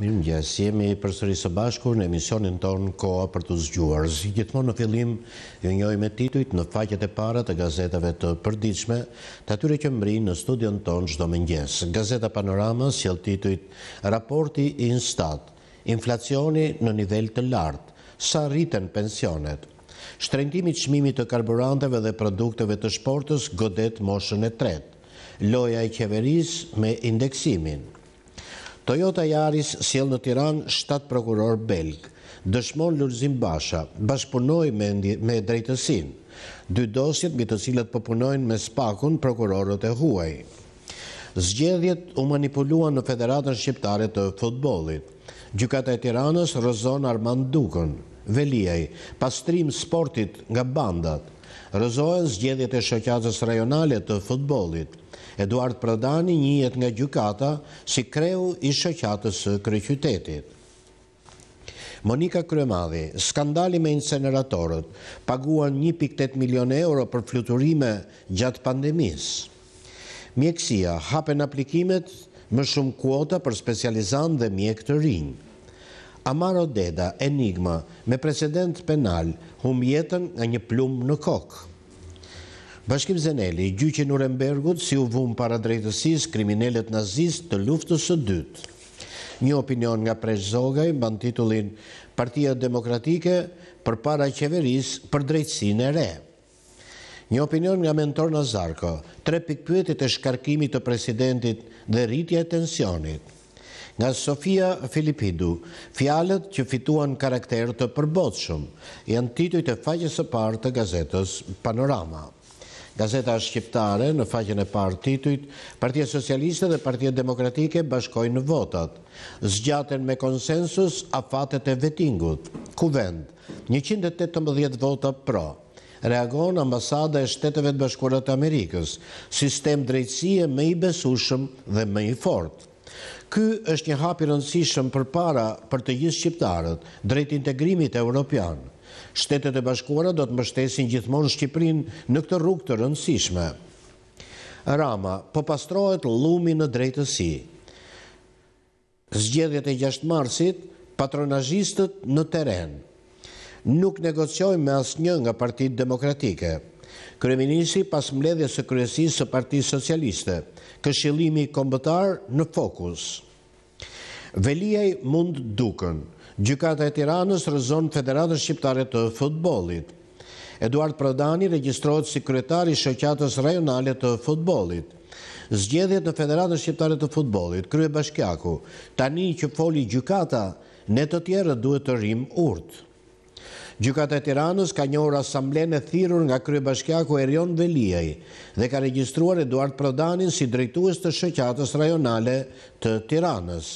Mirë më gjësë, jemi për sëri së bashkur në emisionin tonë koa për të zgjuar. Si gjithmonë në fillim, ju njoj me titujt në faqet e para të gazetave të përdiqme, të atyre që mëri në studion tonë gjdo më njësë. Gazeta Panorama, si titujt, raporti i në stat, inflacioni në nivel të lartë, sa rriten pensionet, shtrendimi qmimi të karburanteve dhe produkteve të shportës godet moshën e tretë, loja i kjeveris me indeksimin, Toyota Yaris sjell në Tiranë shtat prokuror belg. Dëshmon Lurzim Basha, bashkpunoi me me drejtësinë. Dy dosjet me të cilat po punojnë me Spakun, prokurorët e huaj. Zgjedhjet u manipuluan në Federatën Shqiptare të Futbollit. Gjykata e Tiranës rëzon Armand Dukën, veliaj pastrim sportit nga bandat rëzohen zgjedhjet e shëqazës rajonale të futbolit. Eduard Pradani njëhet nga gjukata si kreu i shëqatës kryqytetit. Monika Kryemadhi, skandali me inceneratorët, paguan 1.8 milion euro për fluturime gjatë pandemis. Mjekësia, hapen aplikimet më shumë kuota për specializan dhe mjekë të rinjë. Amaro Deda, Enigma, me precedent penal, hum jetën nga një plumë në kokë. Bashkim Zeneli, gjyqin në Rembergut, si u vumë para drejtësis kriminellet nazist të luftës së dytë. Një opinion nga prej Zogaj, ban titullin Partia Demokratike për para qeveris për drejtsin e re. Një opinion nga mentor Nazarko, tre pikpytit e shkarkimit të presidentit dhe rritja e tensionit. Nga Sofia Filipidu, fjalët që fituan karakter të përbotshëm, janë tituj të faqës e partë të gazetës Panorama. Gazeta Shqiptare në faqën e partë titujt, Partia Socialiste dhe Partia Demokratike bashkojnë në votat. Zgjaten me konsensus a fatet e vetingut, kuvend, 118 vota pro. Reagon ambasada e shteteve të bashkurat Amerikës, sistem drejtsie me i besushëm dhe me i fortë. Ky është një hapi rëndësishëm për para për të gjithë shqiptarët, drejt integrimit e Europian. Shtetet e bashkuara do të mështesin gjithmonë Shqiprin në këtë rrug të rëndësishme. Rama, po pastrohet lumi në drejtësi. Zgjedhjet e 6 marsit, patronajistët në teren. Nuk negociojmë me asë një nga partit demokratike. Kryeministri pas mbledhjes së kryesisë së Partisë Socialiste, këshillimi kombëtar në fokus. Veliaj mund dukën. Gjykata e Tiranës rëzon Federatën Shqiptare të Futbollit. Eduard Prodani regjistrohet si kryetari i Shoqatës Rajonale të Futbollit. Zgjedhjet në Federatën Shqiptare të Futbollit, krye bashkjaku, tani që foli gjykata, ne të tjerë duhet të rim urtë. Gjukat e Tiranës ka njohur asamblen e thirur nga krye bashkjaku Erion Veliaj dhe ka registruar Eduard Prodanin si drejtues të shëqatës rajonale të Tiranës.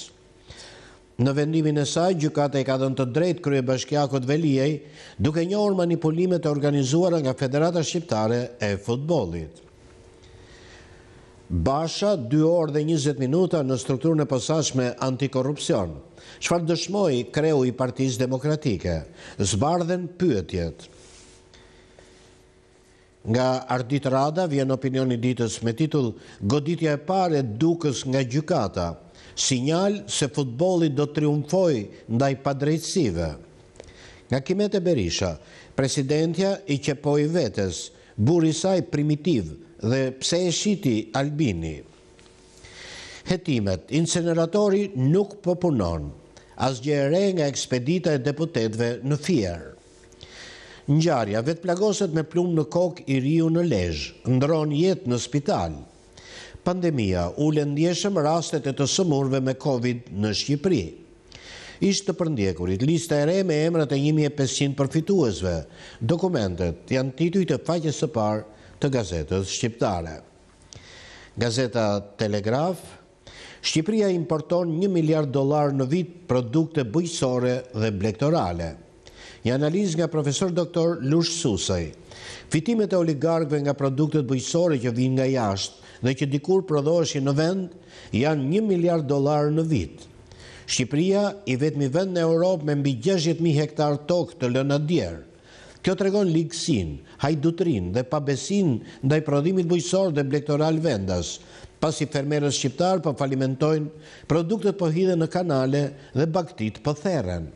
Në vendimin e saj, gjukate i ka dhënë të drejt krye bashkjakot Veliej, duke njohur manipulimet e organizuara nga Federata Shqiptare e Futbolit. Basha, 2 orë dhe 20 minuta në strukturën e pasashme antikorupcion. Shfar dëshmoj kreu i partijës demokratike. Zbardhen pyetjet. Nga Ardit Rada vjen opinioni i ditës me titull Goditja e pare dukës nga gjukata. Sinjal se futbolit do triumfoj ndaj padrejtsive. Nga Kimete Berisha, presidentja i qepoj vetës, buri saj primitiv, dhe pse e shiti Albini. Hetimet, inceneratori nuk pëpunon, po asgje e nga ekspedita e deputetve në fjerë. Njarja vetë plagoset me plum në kok i riu në lejë, ndronë jetë në spital. Pandemia u lëndjeshëm rastet e të sëmurve me Covid në Shqipëri. Ishtë të përndjekurit, lista e re me emrat e 1500 përfituesve. Dokumentet janë tituj të faqës të parë të gazetës shqiptare. Gazeta Telegraf Shqipria importon një miljard dolar në vit produkte bëjësore dhe blektorale. Një analiz nga profesor doktor Lush Susaj. Fitimet e oligarkve nga produkte bëjësore që vinë nga jashtë dhe që dikur prodoheshi në vend, janë një miljard dolar në vit. Shqipria i vetëmi vend në Europë me mbi 60.000 hektar tokë të lënë adjerë. Kjo të regon likësin, hajdutrin dhe pabesin ndaj prodhimit bujësor dhe blektoral vendas, pas i fermerës shqiptar për po falimentojnë produktet për po hide në kanale dhe baktit për po theren.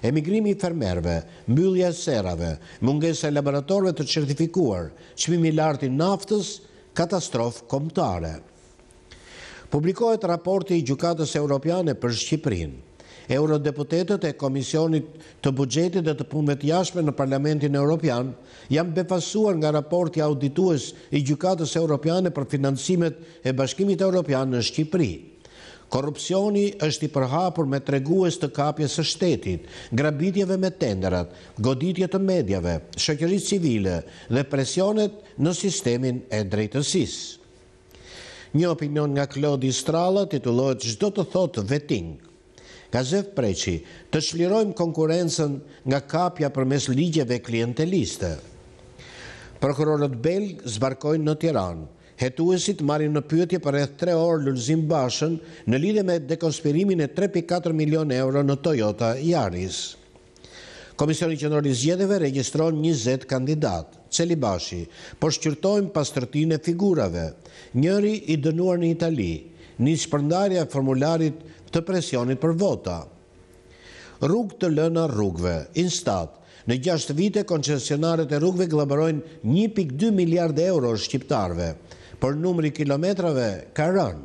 Emigrimi i fermerve, mbyllja serave, mungese e laboratorve të certifikuar, qmimi lartë i naftës, katastrofë komptare. Publikohet raporti i Gjukatës Europiane për Shqiprinë eurodeputetet e Komisionit të Bugjetit dhe të të jashme në Parlamentin Europian, jam befasuar nga raporti audituës i Gjukatës Europiane për financimet e Bashkimit Europian në Shqipëri. Korupcioni është i përhapur me tregues të kapjes së shtetit, grabitjeve me tenderat, goditje të medjave, shëkërit civile dhe presionet në sistemin e drejtësis. Një opinion nga Klodi Strala titulojt gjdo të thotë vetingë ka preqi të shlirojmë konkurencen nga kapja për mes ligjeve klienteliste. Prokurorët Belg zbarkojnë në Tiran, hetuesit marin në pyëtje për e tre orë lullzim bashën në lidhe me dekonspirimin e 3.4 milion euro në Toyota i Aris. Komisioni Gjendroni Zgjedeve registron 20 zetë kandidatë, Celi Bashi, por shqyrtojmë pas tërtin e figurave, njëri i dënuar në Itali, një shpërndarja e formularit të presionit për vota. Rrug të lëna rrugve, instat, në gjashtë vite koncesionaret e rrugve glabarojnë 1.2 miljard euro shqiptarve, për numri kilometrave ka rënë.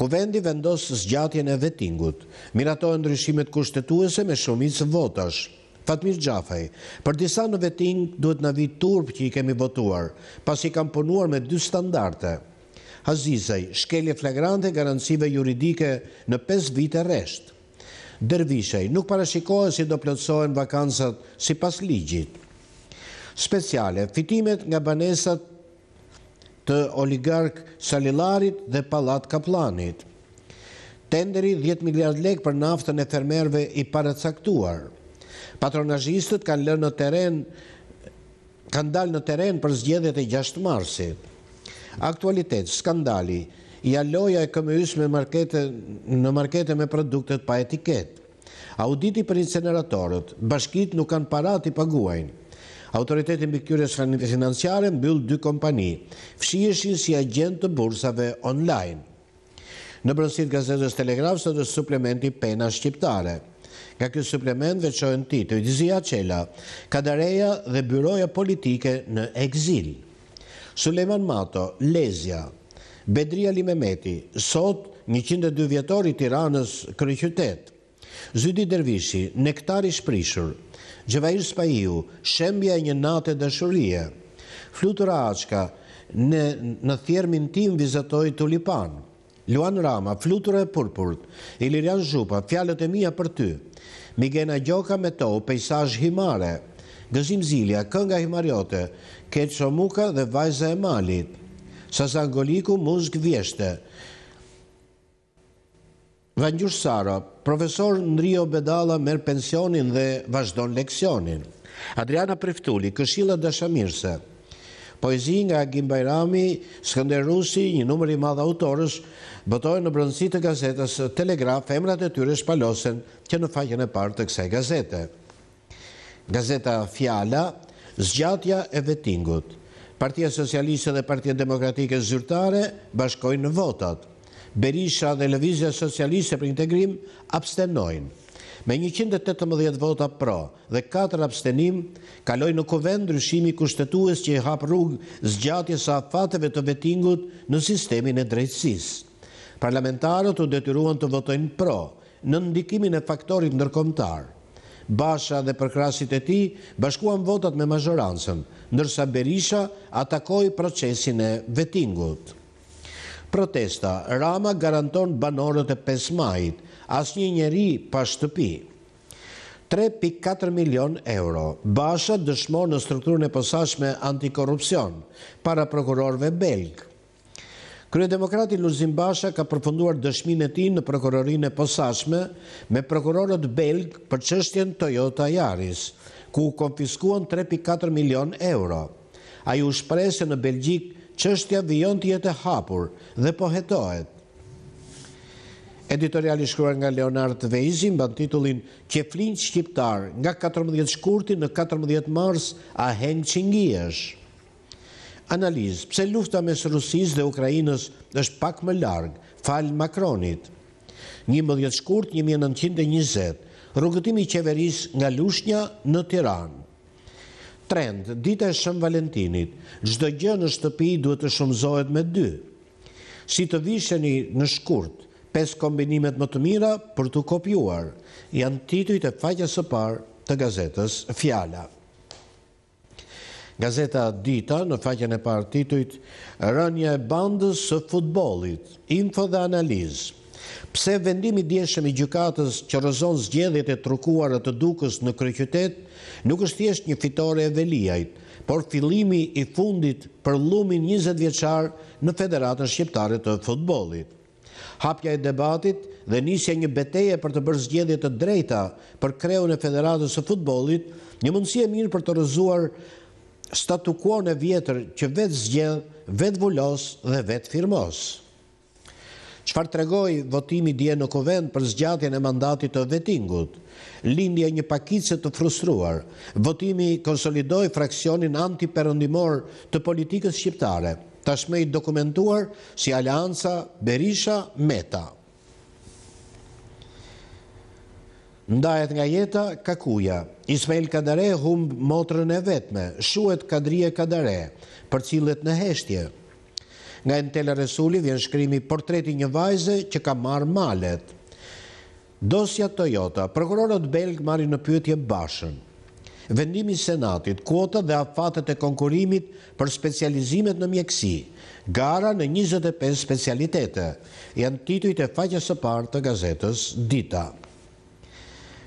Kuvendi vendosë zgjatjen e vetingut, miratojnë ndryshimet kushtetuese me shumit së votash. Fatmir Gjafaj, për disa në veting duhet në vit turp që i kemi votuar, pas i kam punuar me dy standarte. Hazizaj, shkelje flagrante garancive juridike në 5 vite resht. Dervishaj, nuk parashikohet si do plëtsohen vakansat si pas ligjit. Speciale, fitimet nga banesat të oligark Salilarit dhe Palat Kaplanit. Tenderi 10 miliard lek për naftën e fermerve i paracaktuar. Patronajistët kanë lërë në teren kanë dalë në teren për zgjedhjet e 6 marsit aktualitet, skandali, jaloja e këmëjus në markete me produktet pa etiket. Auditi për inceneratorët, bashkit nuk kanë parat i paguajnë. Autoritetin për kjurës financiare mbyllë dy kompani, fshieshin si agent të bursave online. Në brësit gazetës Telegraf, së të suplementi pena shqiptare. Ka kjo suplement dhe qojën ti të i dizia qela, kadareja dhe byroja politike në exilë. Suleiman Mato, Lezja, Bedria Limemeti, sot 102 vjetori tiranës kërëqytet, Zydi Dervishi, Nektari Shprishur, Gjevair Spaiu, Shembja e një nate dëshurie, Flutura Aqka, në thjermin tim vizatoj Tulipan, Luan Rama, Flutura e Purpurt, Ilirian Zhupa, fjalët e Mija për ty, Migena Gjoka me to, Pejsaj Himare, Gëzim Zilja, Kënga Himariote, Ketë Shomuka dhe Vajza e Malit, Sasan Goliku, Muzg Vjeshte, Vanjush Sara, Profesor Nrio Bedala merë pensionin dhe vazhdon leksionin, Adriana Preftuli, Këshila Dashamirse, Poezi nga Agim Bajrami, Skander Rusi, një numëri madhë autorës, bëtojë në brëndësi të gazetës Telegraf, emrat e tyre shpalosen që në faqen e partë të kse gazete. Gazeta Fjala, Zgjatja e Vetingut. Partia Socialiste dhe Partia Demokratike Zyrtare bashkojnë në votat. Berisha dhe Levizja Socialiste për integrim abstenojnë. Me 118 vota pro dhe 4 abstenim, kaloj në kuvend ryshimi kushtetues që i hap rrug zgjatje sa fateve të vetingut në sistemin e drejtsis. Parlamentarët u detyruan të votojnë pro në ndikimin e faktorit nërkomtarë. Basha dhe përkrasit e ti bashkuan votat me mazhoransën, nërsa Berisha atakoj procesin e vetingut. Protesta, Rama garanton banorët e pesmajt, as një njeri pa shtëpi. 3.4 milion euro, Basha dëshmo në strukturën e posashme antikorupcion, para prokurorve belgë. Krye Demokrati Luzim Basha ka përfunduar dëshmin e ti në prokurorin e posashme me prokurorët Belg për qështjen Toyota Yaris, ku u konfiskuan 3.4 milion euro. A ju shprese në Belgjik qështja vion të jetë hapur dhe po hetohet. Editoriali shkruar nga Leonard Vejzin mba titullin Kjeflin Shqiptar nga 14 shkurti në 14 mars a hen qingiesh analizë, pse lufta mes Rusis dhe Ukrajinës është pak më largë, falë Makronit. Një shkurt, 1920, rrugëtimi qeveris nga Lushnja në Tiranë. Trend, dita e shëmë Valentinit, gjdo gjë në shtëpi duhet të shumëzohet me dy. Si të visheni në shkurt, pes kombinimet më të mira për të kopjuar, janë tituj të faqës së par të gazetës Fjala. Gazeta Dita në faqen e parë tituit Rënje e bandës së futbolit, info dhe analizë. Pse vendimi djeshëm i gjukatës që rëzon zgjedhjet e e të dukës në kryqytet, nuk është jeshtë një fitore e velijajt, por filimi i fundit për lumin 20 vjeqar në Federatën Shqiptare të futbolit. Hapja e debatit dhe nisja një beteje për të bërë zgjedhjet të drejta për kreun e Federatës të futbolit, një mundësie mirë për të rëzuar statu quo në vjetër që vetë zgjell, vetë vullos dhe vetë firmos. Qfar të regoj votimi dje në kovend për zgjatjen e mandatit të vetingut, lindje një pakicë të frustruar, votimi konsolidoj fraksionin anti-perëndimor të politikës shqiptare, tashmej dokumentuar si Alianca Berisha Meta. Ndajet nga jeta, kakuja. Ismail Kadare hum motrën e vetme, shuet kadrije Kadare, për cilët në heshtje. Nga Entela Resuli vjen shkrimi portreti një vajze që ka marë malet. Dosja Toyota, prokurorët Belgë marri në pyetje bashën. Vendimi senatit, kuota dhe afatet e konkurimit për specializimet në mjekësi, gara në 25 specialitete, janë titujt e faqës e partë të gazetës Dita.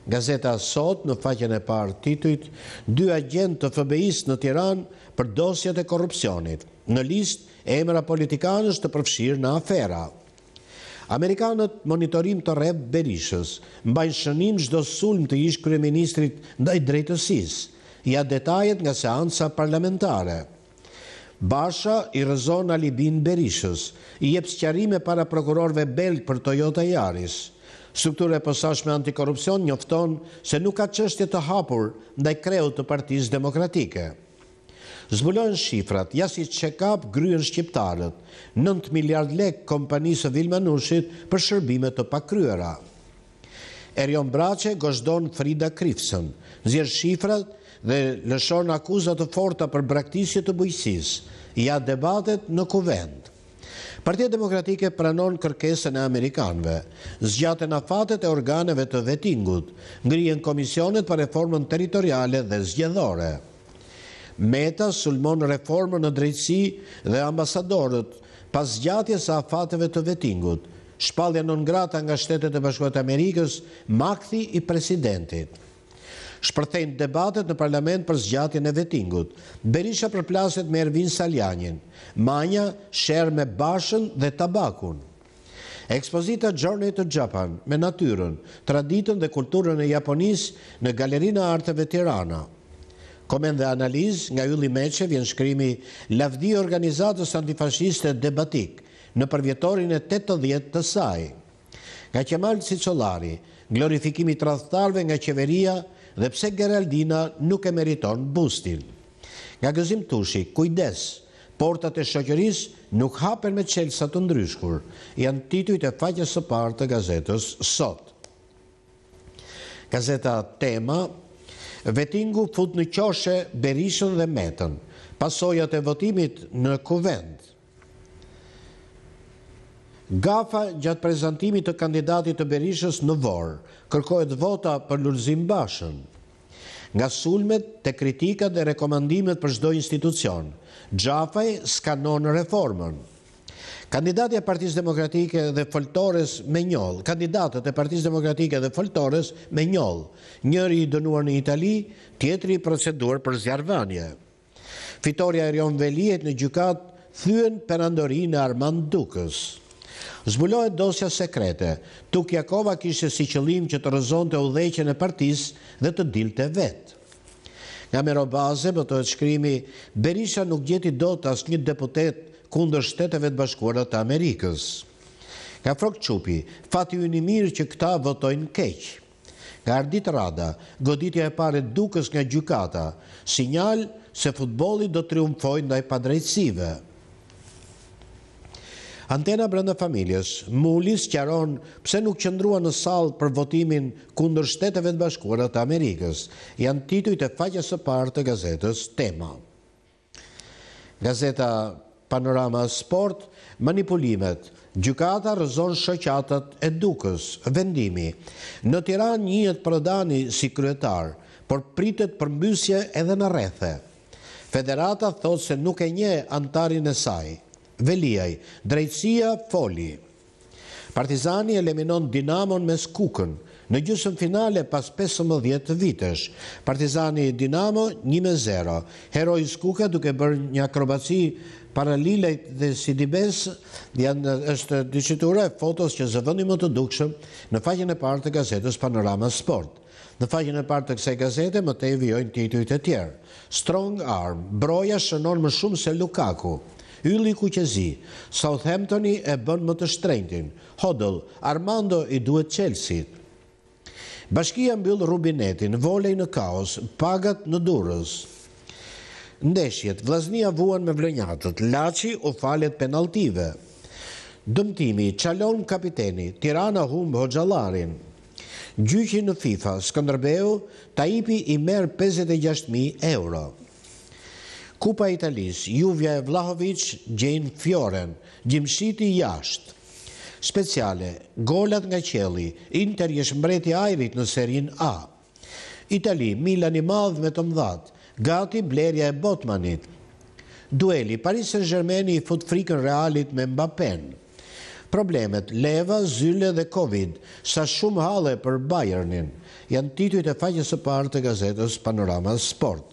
Gazeta Sot në faqen e parë titujt, dy agent të FBI-s në Tiran për dosjet e korupcionit, në list e emra politikanës të përfshirë në afera. Amerikanët monitorim të rep Berishës, mbajnë shënim shdo sulm të ishë kryeministrit ndaj drejtësis, ja detajet nga seansa parlamentare. Basha i rëzon Alibin Berishës, i jepsqarime para prokurorve belgë për Toyota Jaris. Strukture e pësashme antikorupcion njofton se nuk ka qështje të hapur ndaj kreu të partiz demokratike. Zbulojnë shifrat, jasi që kap gryën shqiptarët, 9 miliard lek kompanisë vilmanushit për shërbime të pakryera. Erion Brace gëshdon Frida Krifsen, zjerë shifrat dhe lëshon akuzat të forta për braktisje të bujësis, ja debatet në kuvendë. Partia Demokratike pranon kërkesën e Amerikanve, zgjate në fatet e organeve të vetingut, ngrijen komisionet për reformën teritoriale dhe zgjedhore. Meta sulmon reformën në drejtësi dhe ambasadorët pas zgjatje sa afateve të vetingut, shpalje non grata nga shtetet e bashkuat Amerikës, makthi i presidentit shpërthejnë debatet në parlament për zgjatjen e vetingut. Berisha përplaset me Ervin Saljanin, Manja sher me bashën dhe tabakun. Ekspozita Journey to Japan me natyrën, traditën dhe kulturën e Japonis në Galerina Arteve Tirana. Komen dhe analiz nga Ylli Meqe vjen shkrimi Lavdi Organizatës Antifashiste Debatik në përvjetorin e 80 të saj. Nga Qemal Cicolari, glorifikimi rathëtarve nga qeveria dhe pse Geraldina nuk e meriton bustin. Nga gëzim tushi, kujdes, portat e shokëris nuk hapen me qelsat të ndryshkur, janë titujt të faqës së partë të gazetës sot. Gazeta tema, vetingu fut në qoshe, berishën dhe metën, pasojat e votimit në kuvendë, Gafa gjatë prezentimit të kandidatit të Berishës në vorë, kërkojt vota për lullëzim bashën. Nga sulmet të kritikat dhe rekomendimet për shdoj institucion, Gjafaj skanon reformën. Kandidatja Partisë Demokratike dhe Foltores me njëllë, kandidatët e Partisë Demokratike dhe Fëltores me njëllë, njëri i dënuar në Itali, tjetëri i proceduar për zjarëvanje. Fitorja e Rion velijet në gjukatë, thyen për andori në Armand Dukës. Zbulohet dosja sekrete, tuk Jakova si qëlim që të rëzon të udheqen e partis dhe të dil të vetë. Nga mero baze, bëtojt shkrimi, Berisha nuk gjeti do të asë një deputet kundër shteteve të bashkuarat të Amerikës. Nga frok qupi, fati ju një mirë që këta votojnë keqë. Nga ardit rada, goditja e pare dukës nga gjukata, sinjal se futbolit do triumfojnë dhe i padrejtsive. Antena brenda familjes, Mullis qaron pse nuk qëndrua në salë për votimin kundër shteteve të bashkuarat të Amerikës. Janë tituj të faqës e partë të gazetës Tema. Gazeta Panorama Sport, manipulimet, gjukata rëzon shëqatat e dukës, vendimi. Në tira njët përëdani si kryetar, por pritet përmbysje edhe në rethe. Federata thot se nuk e nje antarin e sajë. Veliaj, Drejtsia, Foli. Partizani eliminon Dinamon me Skukën. Në gjusën finale pas 15 vitesh, Partizani Dinamo 1-0. Heroi Skuka duke bërë një akrobaci paralile dhe sidibes, janë është dyqitura e fotos që zëvëndi më të dukshëm në faqin e partë të gazetës Panorama Sport. Në faqin e partë të kësaj gazete më te i vjojnë titujt e tjerë. Strong Arm, broja shënon më shumë se Lukaku. Hylli kuqezi, Southamptoni e bën më të shtrejntin, Hodl, Armando i duhet qelsit. Bashkia mbyll rubinetin, volej në kaos, pagat në durës. Ndeshjet, vlasnia vuan me vlenjatët, laci u falet penaltive. Dëmtimi, qalon kapiteni, tirana humbë hoxalarin. Gjyqi në FIFA, Skëndrbeu, ta ipi i merë 56.000 euro. Kupa Italis, Juvja e Vlahovic, Gjen Fjoren, Gjimshiti Jasht. Speciale, Golat nga Qeli, Inter jeshtë mbreti ajrit në serin A. Itali, Milani Madh me të mdhat, Gati Blerja e Botmanit. Dueli, Paris Saint-Germain i fut frikën realit me Mbappen. Problemet, leva, zylle dhe Covid, sa shumë hale për Bayernin, janë tituit e faqës e partë të gazetës Panorama Sport.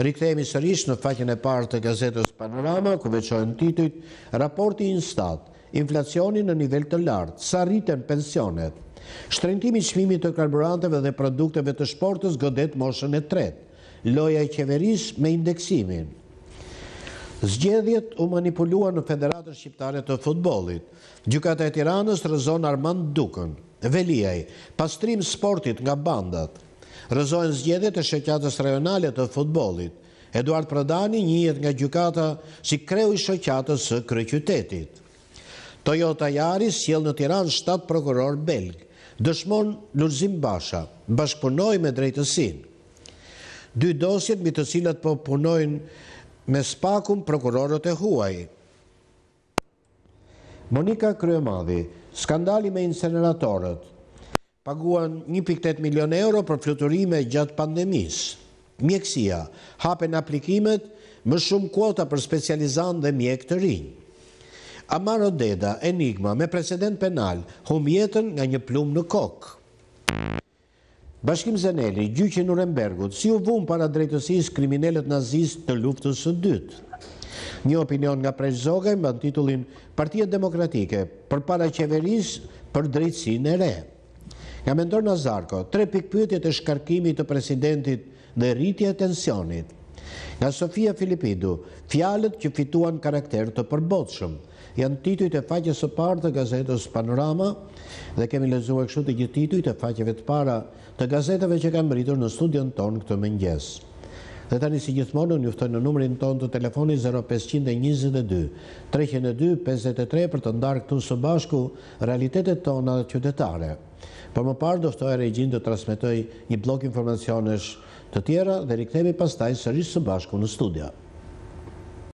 Rikëthejmë sërish në faqen e partë të gazetës Panorama, ku veqojnë titujt, raporti i në statë, inflacioni në nivel të lartë, sa rritën pensionet, shtrentimi qmimi të karburanteve dhe produkteve të shportës godet moshën e tretë, loja i kjeveris me indeksimin. Zgjedhjet u manipulua në Federatën Shqiptare të Futbolit. Gjukata e Tiranës rëzon Armand Dukën. Veliaj, pastrim sportit nga bandat rëzojnë zgjedit e shëqatës rajonale të futbolit. Eduard Pradani njëhet nga gjukata si kreu i shëqatës së kryqytetit. Toyota Jaris sjell në Tiran 7 prokuror belg, dëshmon Lurzim Basha, bashkëpunoj me drejtësin. Dy dosjet mi të cilat po punojnë me spakum prokurorët e huaj. Monika Kryemadhi, skandali me inceneratorët, paguan 1.8 milion euro për fluturime gjatë pandemis. Mjekësia, hapen aplikimet, më shumë kuota për specializan dhe mjekë të rinjë. Amaro Deda, enigma me precedent penal, hum jetën nga një plumë në kokë. Bashkim Zeneli, gjyqin Nurembergut, si u vumë para drejtësis kriminellet nazist të luftës së dytë. Një opinion nga prej Zogaj më titullin Partia Demokratike për para qeveris për drejtësin e rejtë. Nga mendor Nazarko, tre pikpytjet e shkarkimit të presidentit dhe rritje e tensionit. Nga Sofia Filipidu, fjalët që fituan karakter të përbotshëm, janë tituit e faqës së parë të gazetës Panorama dhe kemi lezu e kështu të gjithë tituit e faqëve të para të gazetëve që kanë mëritur në studion tonë këtë mëngjes. Dhe tani si gjithmonë në njëftoj në numërin tonë të telefoni 0522 302 53 për të ndarë këtu së bashku realitetet tona qytetare. Për më parë, doftoj e regjin të transmitoj një blok informacionesh të tjera dhe rikëtemi pastaj së së bashku në studia.